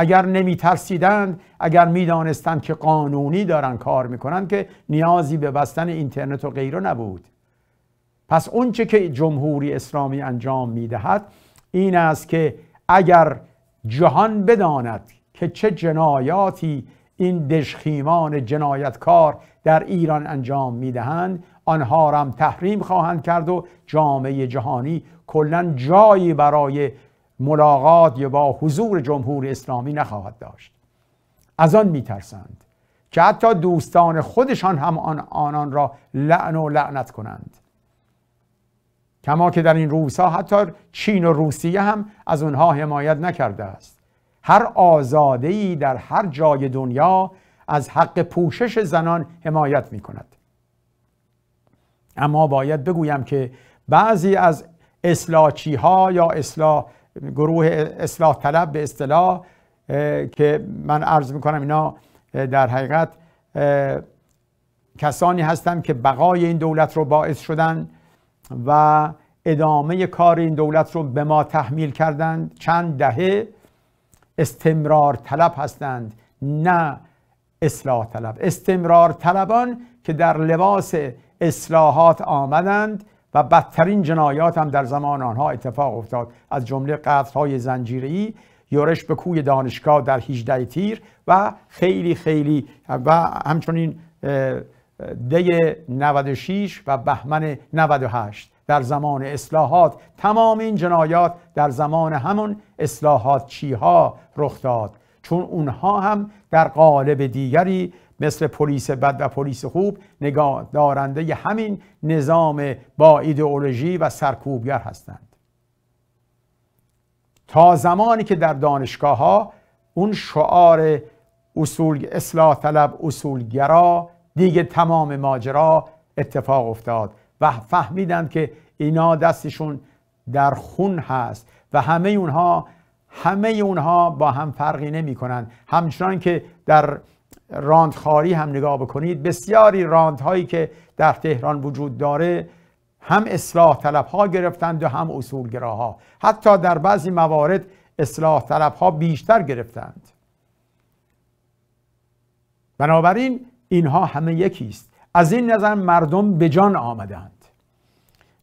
اگر نمی ترسیدند، اگر میدانستند که قانونی دارن کار کنند که نیازی به بستن اینترنت و غیره نبود پس اونچه که جمهوری اسلامی انجام می دهد این است که اگر جهان بداند که چه جنایاتی این دشخیمان جنایتکار در ایران انجام دهند آنها را هم تحریم خواهند کرد و جامعه جهانی کلا جایی برای ملاقات یا با حضور جمهوری اسلامی نخواهد داشت از آن میترسند که حتی دوستان خودشان هم آن آنان را لعن و لعنت کنند کما که در این روسا حتی چین و روسیه هم از اونها حمایت نکرده است هر ای در هر جای دنیا از حق پوشش زنان حمایت می کند اما باید بگویم که بعضی از اصلاحچی ها یا اصلاح گروه اصلاح طلب به اصطلاح که من عرض میکنم اینا در حقیقت کسانی هستند که بقای این دولت رو باعث شدن و ادامه کار این دولت رو به ما تحمیل کردند چند دهه استمرار طلب هستند نه اصلاح طلب استمرار طلبان که در لباس اصلاحات آمدند و بدترین جنایات هم در زمان آنها اتفاق افتاد از جمله های زنجیری یورش به کوی دانشگاه در 18 تیر و خیلی خیلی و همچنین دی 96 و بهمن 98 در زمان اصلاحات تمام این جنایات در زمان همون اصلاحات چیها رخ داد چون اونها هم در قالب دیگری مثل پلیس بد و پلیس خوب نگاه دارنده همین نظام با ایدئولوژی و سرکوبگر هستند تا زمانی که در دانشگاه ها اون شعار اصول اصلاح طلب اصولگرا دیگه تمام ماجرا اتفاق افتاد و فهمیدند که اینا دستشون در خون هست و همه اونها همه اونها با هم فرقی نمی کنند همچنان که در راندخاری هم نگاه بکنید بسیاری راندهایی که در تهران وجود داره هم اصلاح طلب ها گرفتند و هم اصولگراها حتی در بعضی موارد اصلاح طلب ها بیشتر گرفتند بنابراین اینها همه یکیست از این نظر مردم به جان آمدند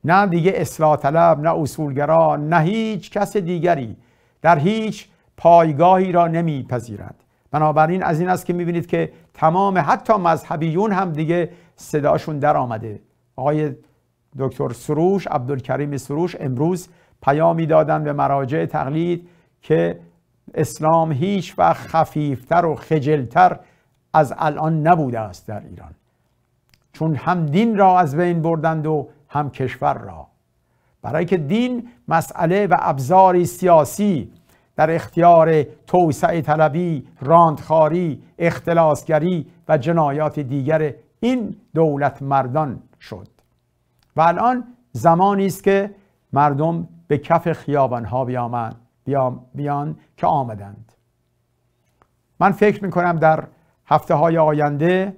نه دیگه اصلاح طلب نه اصولگرا نه هیچ کس دیگری در هیچ پایگاهی را نمیپذیرند بنابراین از این است که میبینید که تمام حتی مذهبیون هم دیگه صداشون در آمده آقای دکتر سروش عبدالکریم سروش امروز پیامی دادن به مراجع تقلید که اسلام هیچ و خفیفتر و خجلتر از الان نبوده است در ایران چون هم دین را از بین بردند و هم کشور را برای که دین مسئله و ابزاری سیاسی در اختیار توسعه طلبی، راندخاری، اختلاسگری و جنایات دیگر این دولت مردان شد و الان زمانی است که مردم به کف خیابانها بیامن بیان که آمدند من فکر می کنم در هفته های آینده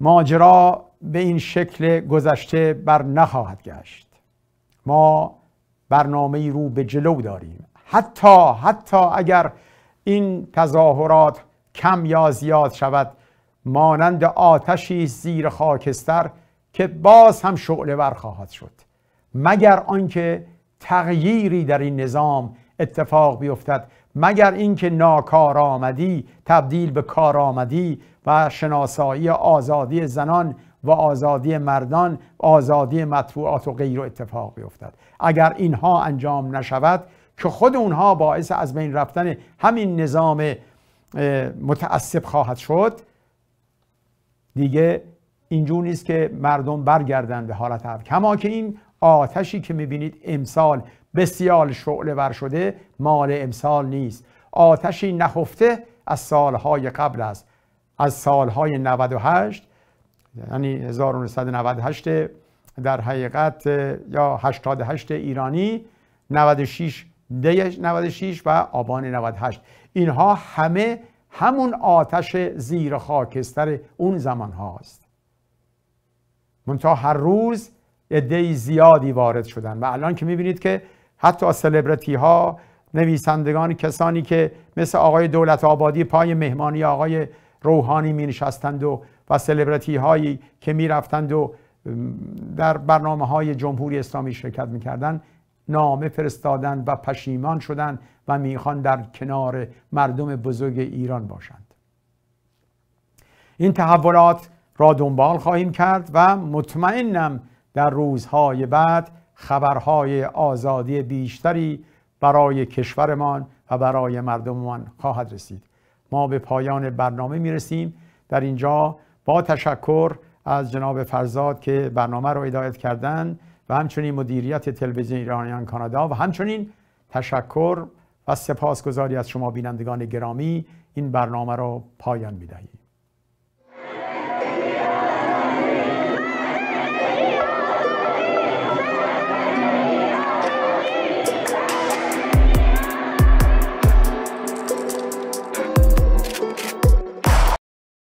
ماجرا به این شکل گذشته بر نخواهد گشت ما برنامه رو به جلو داریم حتی حتی اگر این تظاهرات کم یا زیاد شود مانند آتشی زیر خاکستر که باز هم شعله ور خواهد شد مگر آنکه تغییری در این نظام اتفاق بیفتد مگر اینکه ناکارآمدی تبدیل به کارآمدی و شناسایی آزادی زنان و آزادی مردان آزادی مطبوعات و غیر اتفاق بیفتد اگر اینها انجام نشود که خود اونها باعث از بین رفتن همین نظام متعصب خواهد شد دیگه اینجور نیست که مردم برگردن به حالت اول کما که این آتشی که میبینید امسال بسیار شعله ور شده مال امسال نیست آتشی نخفته از سالهای قبل است از سالهای 98 یعنی 1998 در حقیقت یا 88 ایرانی 96 دی 96 و آبان 98 اینها همه همون آتش زیر خاکستر اون زمان هاست منتها هر روز عده زیادی وارد شدن و الان که میبینید که حتی سلبرتی ها نویسندگان کسانی که مثل آقای دولت آبادی پای مهمانی آقای روحانی می نشستند و و هایی که می رفتند و در برنامه های جمهوری اسلامی شرکت می نامه فرستادن و پشیمان شدن و میخوان در کنار مردم بزرگ ایران باشند این تحولات را دنبال خواهیم کرد و مطمئنم در روزهای بعد خبرهای آزادی بیشتری برای کشورمان و برای مردممان خواهد رسید ما به پایان برنامه میرسیم در اینجا با تشکر از جناب فرزاد که برنامه را هدایت کردند و همچنین مدیریت تلویزیون ایرانیان کانادا و همچنین تشکر و سپاسگزاری از شما بینندگان گرامی این برنامه را پایان میدهیم